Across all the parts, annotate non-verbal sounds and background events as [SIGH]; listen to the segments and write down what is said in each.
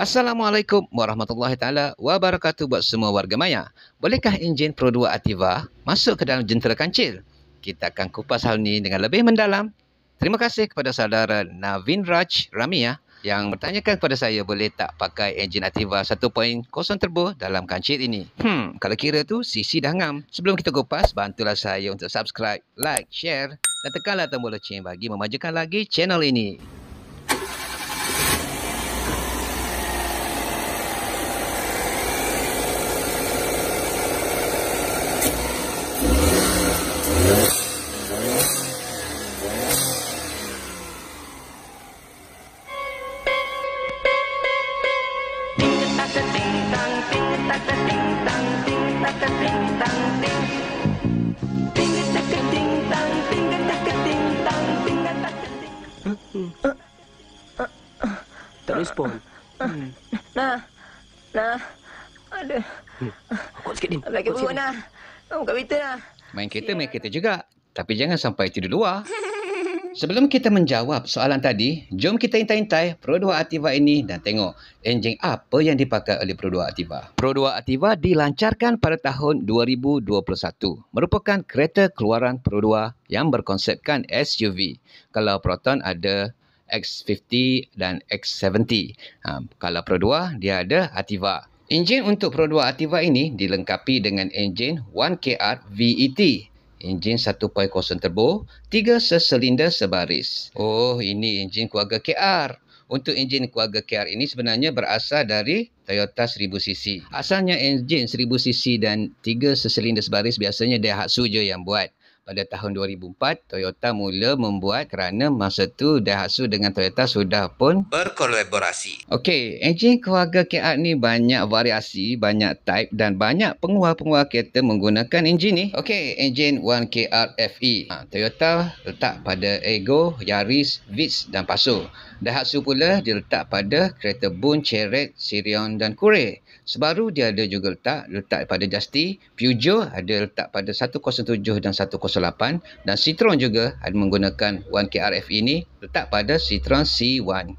Assalamualaikum warahmatullahi taala wabarakatuh buat semua warga maya. Bolehkah enjin Pro 2 Ativa masuk ke dalam jentera kancil? Kita akan kupas hal ini dengan lebih mendalam. Terima kasih kepada saudara Navin Raj Ramia yang bertanyakan kepada saya boleh tak pakai enjin Ativa 1.0 turbo dalam kancil ini. Hmm, kalau kira tu sisi dah ngam. Sebelum kita kupas, bantulah saya untuk subscribe, like, share dan tekanlah tombol loceng bagi memajukan lagi channel ini. tak respon. Hmm. Nah. Nah. Ada. Hmm. Aku sikit Din. Balik buruk nah. Kau kat kereta nah. Main kereta, yeah. main kereta juga. Tapi jangan sampai tidur luar. [LAUGHS] Sebelum kita menjawab soalan tadi, jom kita intai-intai Pro 2 Activa ini dan tengok enjin apa yang dipakai oleh Pro 2 Activa. Pro 2 Activa dilancarkan pada tahun 2021. Merupakan kereta keluaran Pro 2 yang berkonsepkan SUV. Kalau Proton ada X50 dan X70. Ha, kalau Pro 2, dia ada Ativa. Enjin untuk Pro 2 Ativa ini dilengkapi dengan enjin 1KR VET. Enjin 1.0 turbo, 3 sesilinder sebaris. Oh, ini enjin keluarga KR. Untuk enjin keluarga KR ini sebenarnya berasal dari Toyota 1000cc. Asalnya enjin 1000cc dan 3 sesilinder sebaris biasanya Daihatsu je yang buat pada tahun 2004 Toyota mula membuat kerana masa tu Daihatsu dengan Toyota sudah pun berkolaborasi. Okey, enjin keluarga KR ni banyak variasi, banyak type dan banyak penguar-penguar kereta menggunakan enjin ni. Okey, enjin 1KR FE. Ha, Toyota letak pada Ego, Yaris, Vitz dan Passo. Daihatsu pula diletak pada kereta Bun, Ceret, Sirion dan Kure. Sebaru dia ada juga letak, letak pada Justy, Peugeot ada letak pada 107 dan 107 dan Citron juga ada menggunakan 1KRF ini letak pada Citron C1.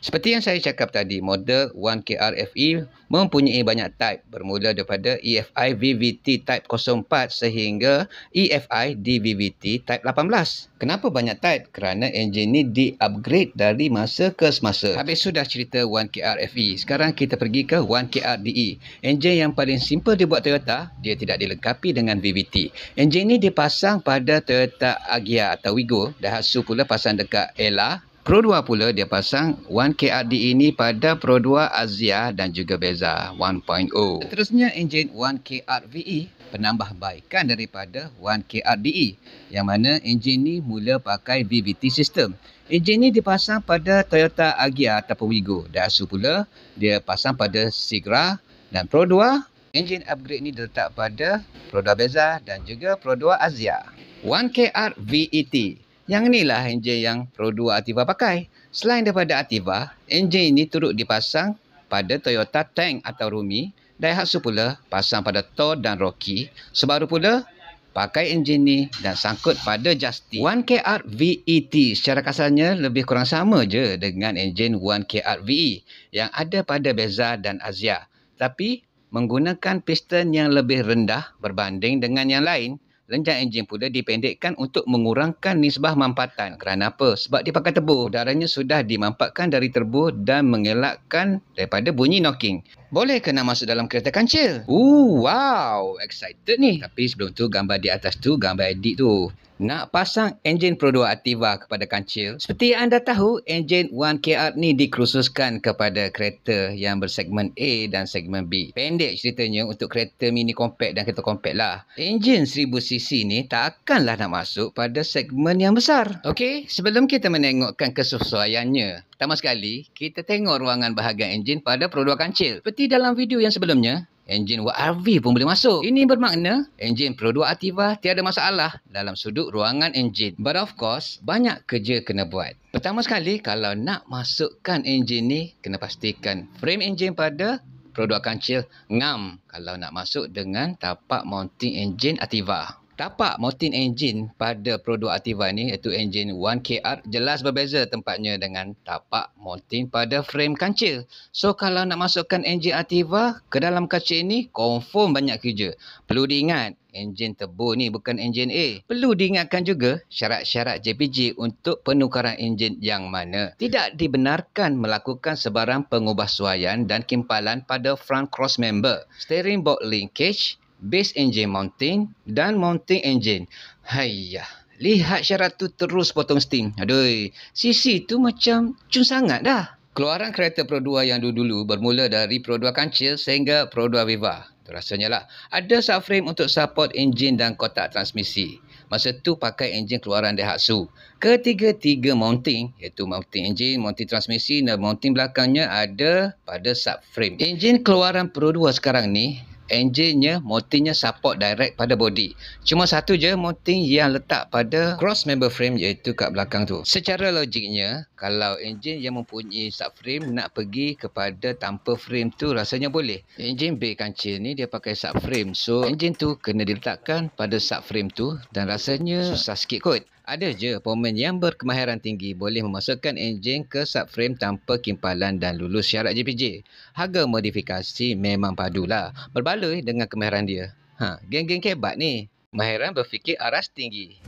Seperti yang saya cakap tadi, model 1KRFE e mempunyai banyak type bermula daripada EFI VVT type 04 sehingga EFI DVVT type 18. Kenapa banyak type? Kerana enjin ini di-upgrade dari masa ke semasa. Habis sudah cerita 1KRFE, e. sekarang kita pergi ke 1KRDE. E. Enjin yang paling simple dibuat Toyota, dia tidak dilengkapi dengan VVT. Enjin ini dipasang pada Toyota Agya atau Wigo. Dahatsu pula pasang dekat Ella Pro 2 pula dia pasang 1KRD ini pada Pro 2 Azia dan juga Beza 1.0. Seterusnya enjin 1KRVE penambahbaikan daripada 1KRDE e, yang mana enjin ini mula pakai VVT sistem Enjin ini dipasang pada Toyota Agya ataupun Wigo. Dasu pula dia pasang pada Sigra dan Pro 2. Enjin upgrade ini diletak pada Pro 2 Beza dan juga Pro 2 Azia. 1KRVET. Yang inilah enjin yang Pro 2 Ativa pakai. Selain daripada Ativa, enjin ini turut dipasang pada Toyota Tank atau Rumi. Daihatsu pula pasang pada Thor dan Rocky. Sebaru pula, pakai enjin ini dan sangkut pada Justin. 1KR VET secara kasarnya lebih kurang sama je dengan enjin 1KR VE yang ada pada Beza dan Azia. Tapi menggunakan piston yang lebih rendah berbanding dengan yang lain lenjang enjin pula dipendekkan untuk mengurangkan nisbah mampatan. Kerana apa? Sebab dia pakai tebu. Udaranya sudah dimampatkan dari terbu dan mengelakkan daripada bunyi knocking. Boleh kena masuk dalam kereta kancil? Ooh, wow, excited ni. Tapi sebelum tu gambar di atas tu, gambar edit tu. Nak pasang enjin Pro 2 Activa kepada kancil. Seperti anda tahu, enjin 1KR ni dikhususkan kepada kereta yang bersegmen A dan segmen B. Pendek ceritanya untuk kereta mini compact dan kereta compact lah. Enjin 1000cc ni takkanlah nak masuk pada segmen yang besar. Okey, sebelum kita menengokkan kesesuaiannya, Pertama sekali, kita tengok ruangan bahagian enjin pada produk kancil. Seperti dalam video yang sebelumnya, enjin WRV pun boleh masuk. Ini bermakna enjin produk Ativa tiada masalah dalam sudut ruangan enjin. But of course, banyak kerja kena buat. Pertama sekali, kalau nak masukkan enjin ni, kena pastikan frame enjin pada produk kancil ngam kalau nak masuk dengan tapak mounting enjin Ativa tapak Motin engine pada produk Ativa ni iaitu engine 1KR jelas berbeza tempatnya dengan tapak Motin pada frame kaca. So kalau nak masukkan engine Ativa ke dalam kaca ini confirm banyak kerja. Perlu diingat engine turbo ni bukan engine A. Perlu diingatkan juga syarat-syarat JPG untuk penukaran engine yang mana. Tidak dibenarkan melakukan sebarang pengubahsuaian dan kimpalan pada front cross member. Steering board linkage base engine mounting dan mounting engine. Haiya, lihat syarat tu terus potong steam. Adoi, sisi tu macam cun sangat dah. Keluaran kereta Pro 2 yang dulu-dulu bermula dari Pro 2 Kancil sehingga Pro 2 Viva. Tu rasanya lah, ada subframe untuk support engine dan kotak transmisi. Masa tu pakai engine keluaran Daihatsu. Ketiga-tiga mounting, iaitu mounting engine, mounting transmisi dan mounting belakangnya ada pada subframe. Engine keluaran Pro 2 sekarang ni engine-nya, mounting-nya support direct pada body. Cuma satu je mounting yang letak pada cross member frame iaitu kat belakang tu. Secara logiknya, kalau engine yang mempunyai subframe nak pergi kepada tanpa frame tu rasanya boleh. Engine B kancil ni dia pakai subframe. So, engine tu kena diletakkan pada subframe tu dan rasanya susah sikit kot. Ada je pemain yang berkemahiran tinggi boleh memasukkan enjin ke subframe tanpa kimpalan dan lulus syarat JPJ. Harga modifikasi memang padulah. Berbaloi dengan kemahiran dia. Ha, geng-geng kebat ni. kemahiran berfikir aras tinggi.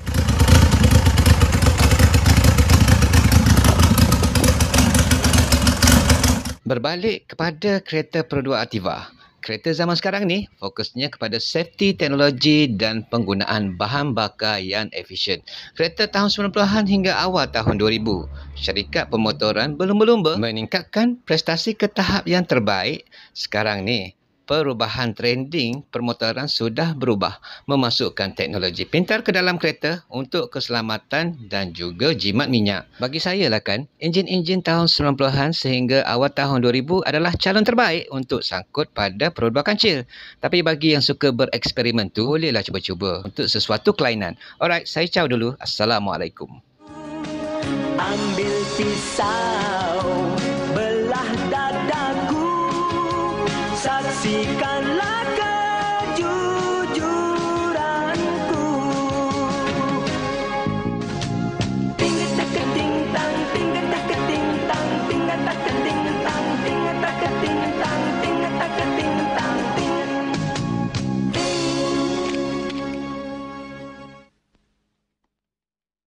Berbalik kepada kereta perdua Ativa kereta zaman sekarang ni fokusnya kepada safety teknologi dan penggunaan bahan bakar yang efisien. Kereta tahun 90-an hingga awal tahun 2000, syarikat pemotoran belum-belum meningkatkan prestasi ke tahap yang terbaik. Sekarang ni, perubahan trending permotoran sudah berubah memasukkan teknologi pintar ke dalam kereta untuk keselamatan dan juga jimat minyak. Bagi saya lah kan, enjin-enjin tahun 90-an sehingga awal tahun 2000 adalah calon terbaik untuk sangkut pada perubahan kancil. Tapi bagi yang suka bereksperimen tu, bolehlah cuba-cuba untuk sesuatu kelainan. Alright, saya ciao dulu. Assalamualaikum. Ambil pisau